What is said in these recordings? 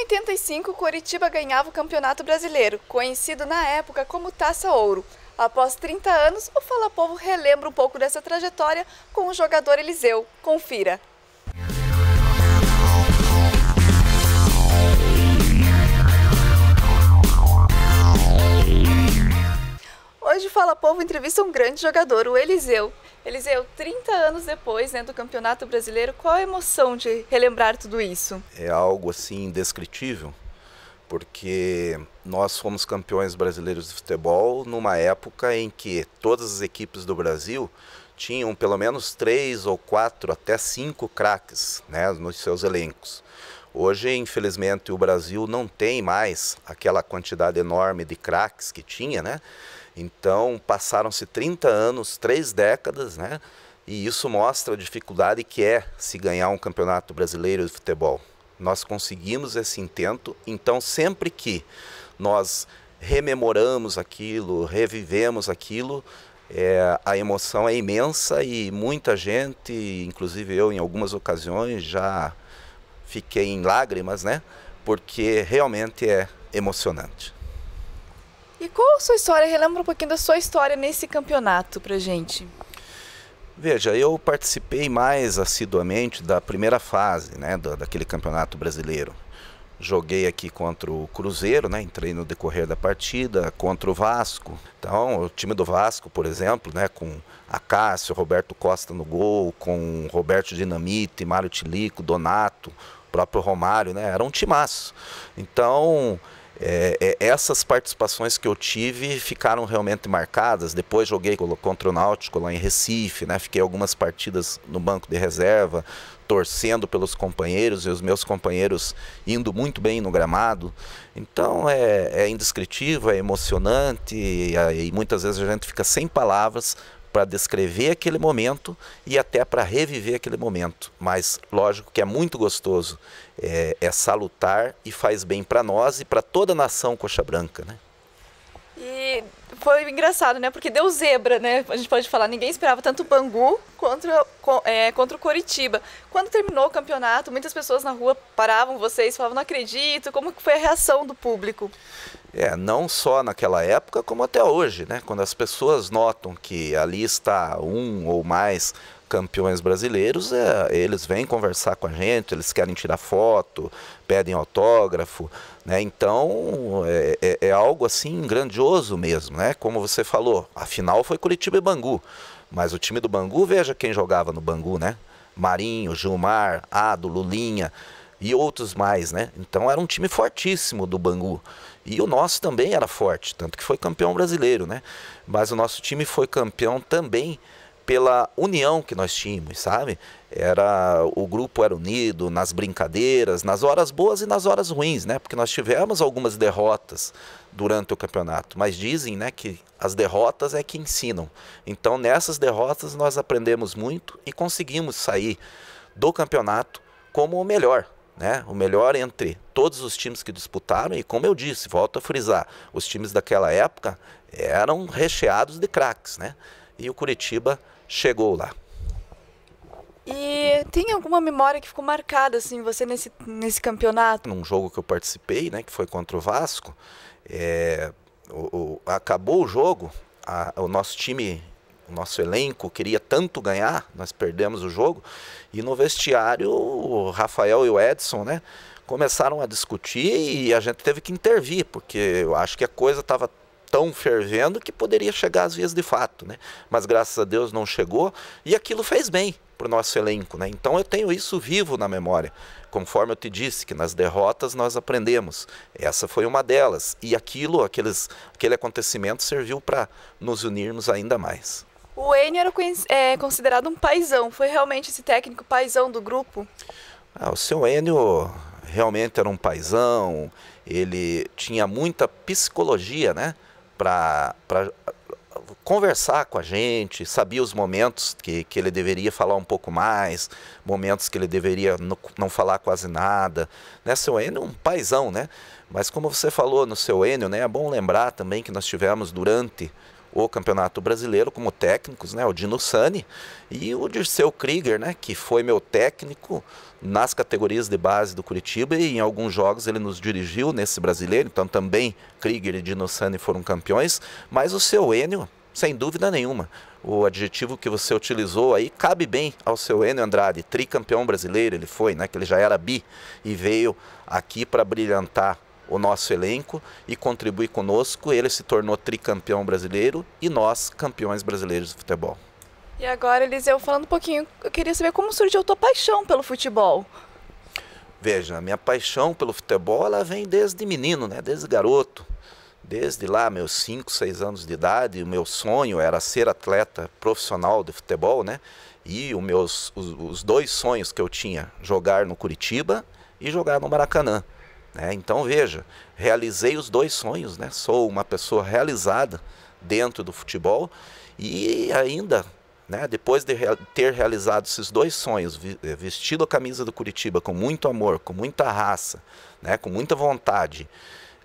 85, Coritiba ganhava o Campeonato Brasileiro, conhecido na época como Taça Ouro. Após 30 anos, o Fala Povo relembra um pouco dessa trajetória com o jogador Eliseu. Confira. Hoje Fala Povo entrevista um grande jogador, o Eliseu. Eliseu, 30 anos depois né, do Campeonato Brasileiro, qual a emoção de relembrar tudo isso? É algo assim indescritível, porque nós fomos campeões brasileiros de futebol numa época em que todas as equipes do Brasil tinham pelo menos três ou quatro, até cinco craques né, nos seus elencos. Hoje, infelizmente, o Brasil não tem mais aquela quantidade enorme de craques que tinha, né? Então, passaram-se 30 anos, três décadas, né? E isso mostra a dificuldade que é se ganhar um campeonato brasileiro de futebol. Nós conseguimos esse intento, então sempre que nós rememoramos aquilo, revivemos aquilo, é, a emoção é imensa e muita gente, inclusive eu em algumas ocasiões, já fiquei em lágrimas, né? Porque realmente é emocionante. E qual a sua história? Relembra um pouquinho da sua história nesse campeonato pra gente. Veja, eu participei mais assiduamente da primeira fase, né, daquele campeonato brasileiro. Joguei aqui contra o Cruzeiro, né, entrei no decorrer da partida, contra o Vasco. Então, o time do Vasco, por exemplo, né, com Acácio, Roberto Costa no gol, com Roberto Dinamite, Mário Tilico, Donato, próprio Romário, né, era um timaço. Então, é, é, essas participações que eu tive ficaram realmente marcadas. Depois joguei contra o Náutico lá em Recife, né? fiquei algumas partidas no banco de reserva, torcendo pelos companheiros e os meus companheiros indo muito bem no gramado. Então é, é indescritível, é emocionante e, e muitas vezes a gente fica sem palavras para descrever aquele momento e até para reviver aquele momento. Mas, lógico que é muito gostoso, é, é salutar e faz bem para nós e para toda a nação coxa branca. Né? E foi engraçado, né? Porque deu zebra, né? A gente pode falar, ninguém esperava tanto o Bangu contra, é, contra o Coritiba. Quando terminou o campeonato, muitas pessoas na rua paravam vocês, falavam, não acredito. Como foi a reação do público? É, não só naquela época, como até hoje, né? Quando as pessoas notam que ali está um ou mais campeões brasileiros, é, eles vêm conversar com a gente, eles querem tirar foto, pedem autógrafo, né? Então é, é, é algo assim grandioso mesmo, né? Como você falou, a final foi Curitiba e Bangu, mas o time do Bangu, veja quem jogava no Bangu, né? Marinho, Gilmar, Ado, Lulinha e outros mais, né? Então era um time fortíssimo do Bangu. E o nosso também era forte, tanto que foi campeão brasileiro, né? Mas o nosso time foi campeão também pela união que nós tínhamos, sabe? Era o grupo era unido nas brincadeiras, nas horas boas e nas horas ruins, né? Porque nós tivemos algumas derrotas durante o campeonato, mas dizem, né, que as derrotas é que ensinam. Então, nessas derrotas nós aprendemos muito e conseguimos sair do campeonato como o melhor, né? O melhor entre todos os times que disputaram, e como eu disse, volto a frisar, os times daquela época eram recheados de craques, né? E o Curitiba chegou lá. E tem alguma memória que ficou marcada, assim, você nesse, nesse campeonato? Num jogo que eu participei, né, que foi contra o Vasco, é, o, o, acabou o jogo, a, o nosso time nosso elenco queria tanto ganhar, nós perdemos o jogo. E no vestiário, o Rafael e o Edson, né? Começaram a discutir e a gente teve que intervir, porque eu acho que a coisa estava tão fervendo que poderia chegar às vias de fato, né? Mas graças a Deus não chegou e aquilo fez bem para o nosso elenco, né? Então eu tenho isso vivo na memória. Conforme eu te disse que nas derrotas nós aprendemos, essa foi uma delas e aquilo, aqueles, aquele acontecimento serviu para nos unirmos ainda mais. O Enio era é, considerado um paizão. Foi realmente esse técnico paizão do grupo? Ah, o seu Enio realmente era um paizão. Ele tinha muita psicologia, né? Para conversar com a gente, sabia os momentos que, que ele deveria falar um pouco mais, momentos que ele deveria no, não falar quase nada. Né, seu Enio, é um paizão, né? Mas como você falou no seu Enio, né, é bom lembrar também que nós tivemos durante o Campeonato Brasileiro como técnicos, né, o Dino Sani e o Dirceu Krieger, né, que foi meu técnico nas categorias de base do Curitiba e em alguns jogos ele nos dirigiu nesse brasileiro, então também Krieger e Dino Sani foram campeões, mas o seu Enio, sem dúvida nenhuma, o adjetivo que você utilizou aí cabe bem ao seu Enio Andrade, tricampeão brasileiro ele foi, né, que ele já era bi e veio aqui para brilhantar o nosso elenco e contribui conosco. Ele se tornou tricampeão brasileiro e nós campeões brasileiros de futebol. E agora, Eliseu, falando um pouquinho, eu queria saber como surgiu a tua paixão pelo futebol. Veja, a minha paixão pelo futebol ela vem desde menino, né? desde garoto. Desde lá, meus 5, 6 anos de idade, o meu sonho era ser atleta profissional de futebol, né? E meus, os meus, os dois sonhos que eu tinha, jogar no Curitiba e jogar no Maracanã. Né? Então veja, realizei os dois sonhos, né? sou uma pessoa realizada dentro do futebol e ainda né, depois de ter realizado esses dois sonhos, eh, vestido a camisa do Curitiba com muito amor, com muita raça, né, com muita vontade,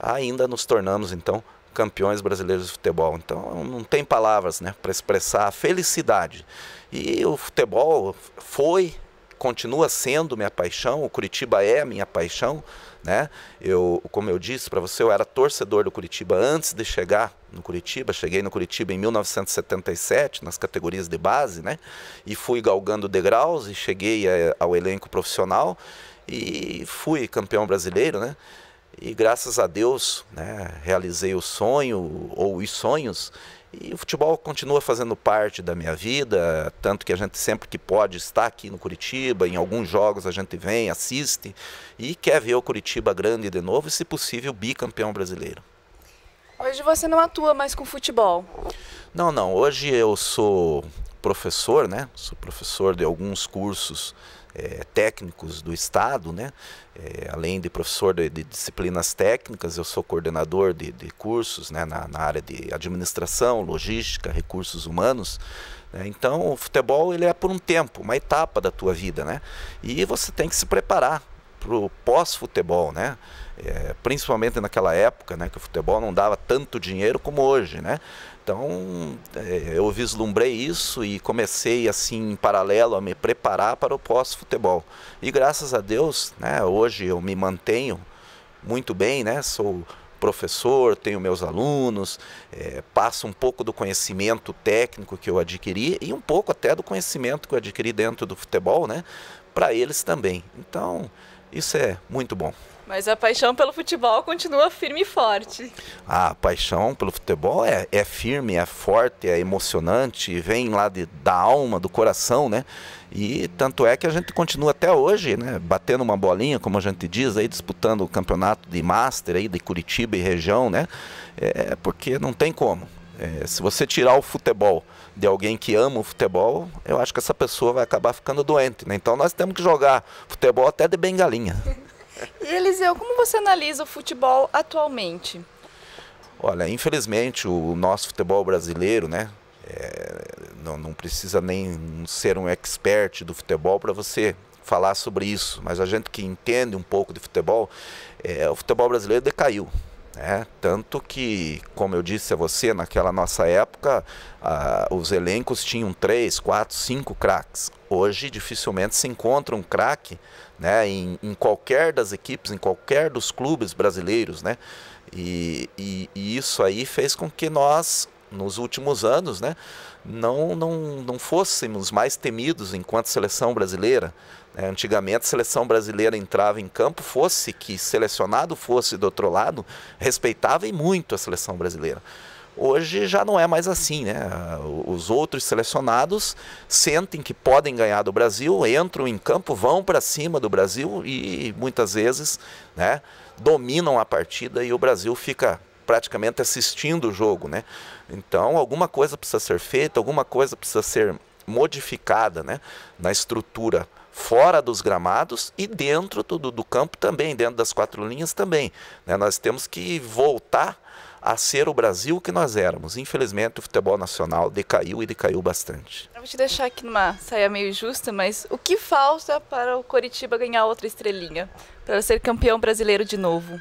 ainda nos tornamos então campeões brasileiros de futebol. Então não tem palavras né, para expressar a felicidade. E o futebol foi, continua sendo minha paixão, o Curitiba é minha paixão, né? Eu, como eu disse para você, eu era torcedor do Curitiba antes de chegar no Curitiba. Cheguei no Curitiba em 1977 nas categorias de base, né? E fui galgando degraus e cheguei a, eh, ao elenco profissional e fui campeão brasileiro, né? E graças a Deus, né, realizei o sonho ou os sonhos e o futebol continua fazendo parte da minha vida, tanto que a gente sempre que pode está aqui no Curitiba, em alguns jogos a gente vem, assiste e quer ver o Curitiba grande de novo e, se possível, bicampeão brasileiro. Hoje você não atua mais com futebol? Não, não. Hoje eu sou professor, né? Sou professor de alguns cursos é, técnicos do Estado, né? É, além de professor de, de, disciplinas técnicas, eu sou coordenador de, de cursos né? Na, na, área de administração, logística, recursos humanos. Né? Então, o futebol ele é por um tempo, uma etapa da tua vida, né? E você tem que se preparar para o pós-futebol, né? É, principalmente naquela época, né, que o futebol não dava tanto dinheiro como hoje, né? Então é, eu vislumbrei isso e comecei assim em paralelo a me preparar para o pós-futebol. E graças a Deus, né, hoje eu me mantenho muito bem, né? Sou professor, tenho meus alunos, é, passo um pouco do conhecimento técnico que eu adquiri e um pouco até do conhecimento que eu adquiri dentro do futebol, né? Para eles também. Então isso é muito bom. Mas a paixão pelo futebol continua firme e forte. A paixão pelo futebol é, é firme, é forte, é emocionante, vem lá de, da alma, do coração, né? E tanto é que a gente continua até hoje, né? Batendo uma bolinha, como a gente diz, aí disputando o campeonato de Master aí de Curitiba e região, né? É porque não tem como. É, se você tirar o futebol de alguém que ama o futebol, eu acho que essa pessoa vai acabar ficando doente. Né? Então nós temos que jogar futebol até de bengalinha. E Eliseu, como você analisa o futebol atualmente? Olha, infelizmente o nosso futebol brasileiro, né? É, não, não precisa nem ser um expert do futebol para você falar sobre isso, mas a gente que entende um pouco de futebol, é, o futebol brasileiro decaiu. Né? tanto que, como eu disse a você, naquela nossa época, ah, os elencos tinham três, quatro, cinco craques. Hoje, dificilmente se encontra um craque né, em, em, qualquer das equipes, em qualquer dos clubes brasileiros. Né? E, e, e, isso aí fez com que nós, nos últimos anos, né, não, não, não fôssemos mais temidos enquanto seleção brasileira. É, antigamente, a seleção brasileira entrava em campo, fosse que selecionado fosse do outro lado, respeitava e muito a seleção brasileira. Hoje já não é mais assim, né? Os outros selecionados sentem que podem ganhar do Brasil, entram em campo, vão para cima do Brasil e muitas vezes, né, dominam a partida e o Brasil fica praticamente assistindo o jogo, né? Então, alguma coisa precisa ser feita, alguma coisa precisa ser modificada, né, na estrutura fora dos gramados e dentro do, do campo também, dentro das quatro linhas também. Né? Nós temos que voltar a ser o Brasil que nós éramos. Infelizmente, o futebol nacional decaiu e decaiu bastante. Eu vou te deixar aqui numa saia meio justa, mas o que falta para o Coritiba ganhar outra estrelinha? Para ser campeão brasileiro de novo?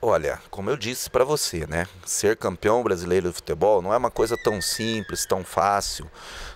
Olha, como eu disse para você, né? Ser campeão brasileiro de futebol não é uma coisa tão simples, tão fácil.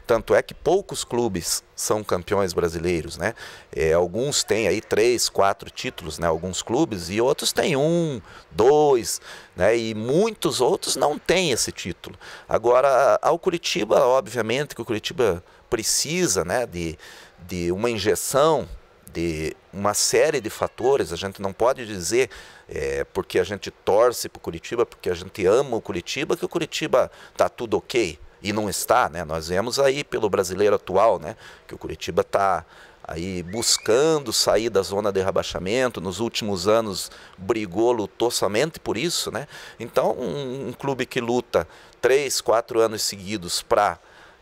Tanto é que poucos clubes são campeões brasileiros, né? É, alguns têm aí três, quatro títulos, né? Alguns clubes e outros têm um, dois, né? E muitos outros não têm esse título. Agora, ao Curitiba, obviamente que o Curitiba precisa, né? De, de uma injeção de uma série de fatores. A gente não pode dizer é, porque a gente torce para o Curitiba, porque a gente ama o Curitiba, que o Curitiba tá tudo ok e não está, né? Nós vemos aí pelo brasileiro atual, né? Que o Curitiba está aí buscando sair da zona de rebaixamento, nos últimos anos brigou, lutou somente por isso, né? Então, um, um clube que luta três, quatro anos seguidos para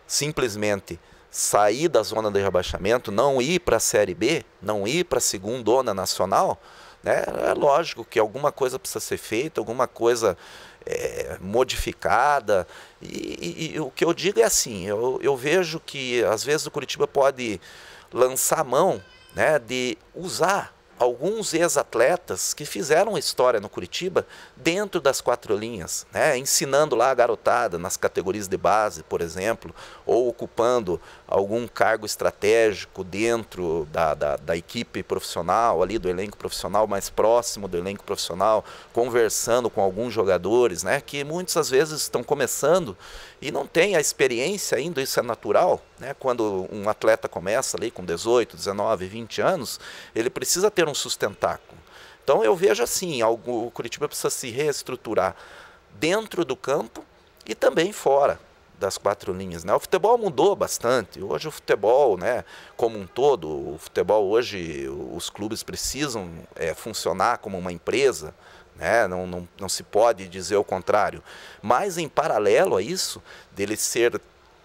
simplesmente sair da zona de rebaixamento, não ir para a Série B, não ir para a segunda nacional, né? É lógico que alguma coisa precisa ser feita, alguma coisa é, modificada. E, e, e, o que eu digo é assim: eu, eu vejo que às vezes o Curitiba pode lançar mão né, de usar alguns ex-atletas que fizeram história no Curitiba dentro das quatro linhas, né? ensinando lá a garotada nas categorias de base, por exemplo, ou ocupando algum cargo estratégico dentro da, da, da, equipe profissional, ali do elenco profissional, mais próximo do elenco profissional, conversando com alguns jogadores, né, que muitas vezes estão começando e não tem a experiência ainda, isso é natural, né, quando um atleta começa ali com 18, 19, 20 anos, ele precisa ter um sustentáculo. Então eu vejo assim, algo, o Curitiba precisa se reestruturar dentro do campo e também fora das quatro linhas. Né? O futebol mudou bastante. Hoje o futebol, né, como um todo, o futebol hoje os clubes precisam é, funcionar como uma empresa. Né? Não, não, não se pode dizer o contrário. Mas em paralelo a isso, dele ser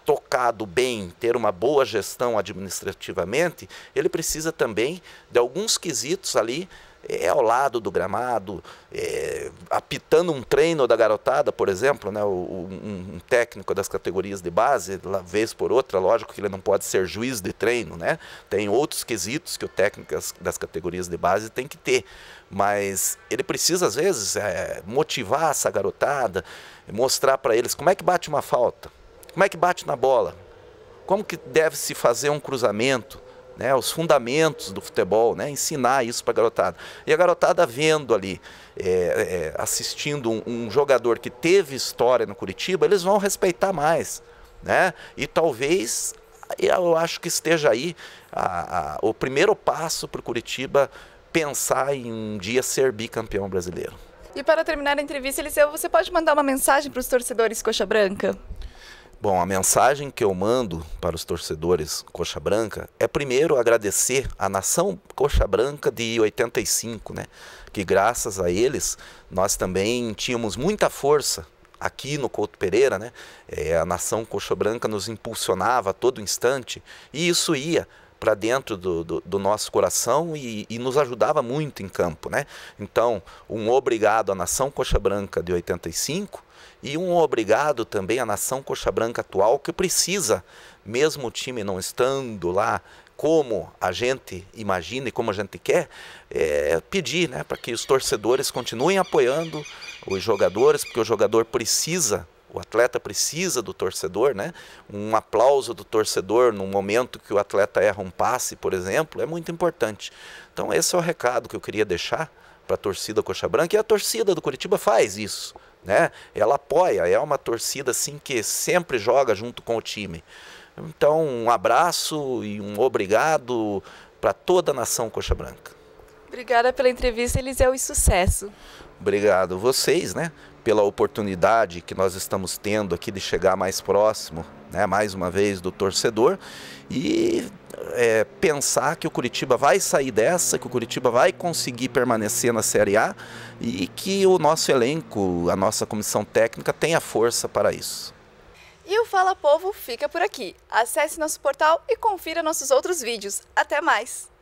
tocado bem, ter uma boa gestão administrativamente, ele precisa também de alguns quesitos ali é, é ao lado do gramado, é, apitando um treino da garotada, por exemplo, né, um, um, técnico das categorias de base, vez por outra, lógico que ele não pode ser juiz de treino, né? Tem outros quesitos que o técnico das categorias de base tem que ter, mas ele precisa às vezes é, motivar essa garotada, mostrar para eles como é que bate uma falta, como é que bate na bola, como que deve se fazer um cruzamento né, os fundamentos do futebol, né, ensinar isso para a garotada. E a garotada vendo ali, é, é, assistindo um, um, jogador que teve história no Curitiba, eles vão respeitar mais. Né? E talvez, eu acho que esteja aí a, a, o primeiro passo para o Curitiba pensar em um dia ser bicampeão brasileiro. E para terminar a entrevista, Eliseu, você pode mandar uma mensagem para os torcedores Coxa Branca? Bom, a mensagem que eu mando para os torcedores Coxa Branca é primeiro agradecer a nação Coxa Branca de 85, né? Que graças a eles nós também tínhamos muita força aqui no Couto Pereira, né? É, a nação Coxa Branca nos impulsionava a todo instante e isso ia para dentro do, do, do, nosso coração e, e, nos ajudava muito em campo, né? Então, um obrigado à nação Coxa Branca de 85 e um obrigado também à nação coxa branca atual que precisa, mesmo o time não estando lá como a gente imagina e como a gente quer, é, pedir né, para que os torcedores continuem apoiando os jogadores, porque o jogador precisa o atleta precisa do torcedor, né? Um aplauso do torcedor no momento que o atleta erra um passe, por exemplo, é muito importante. Então esse é o recado que eu queria deixar para a torcida Coxa Branca e a torcida do Curitiba faz isso, né? Ela apoia, é uma torcida assim que sempre joga junto com o time. Então, um abraço e um obrigado para toda a nação Coxa Branca. Obrigada pela entrevista, Eliseu, e sucesso. Obrigado vocês, né, pela oportunidade que nós estamos tendo aqui de chegar mais próximo, né, mais uma vez do torcedor e é, pensar que o Curitiba vai sair dessa, que o Curitiba vai conseguir permanecer na Série A e que o nosso elenco, a nossa comissão técnica tenha força para isso. E o Fala Povo fica por aqui. Acesse nosso portal e confira nossos outros vídeos. Até mais!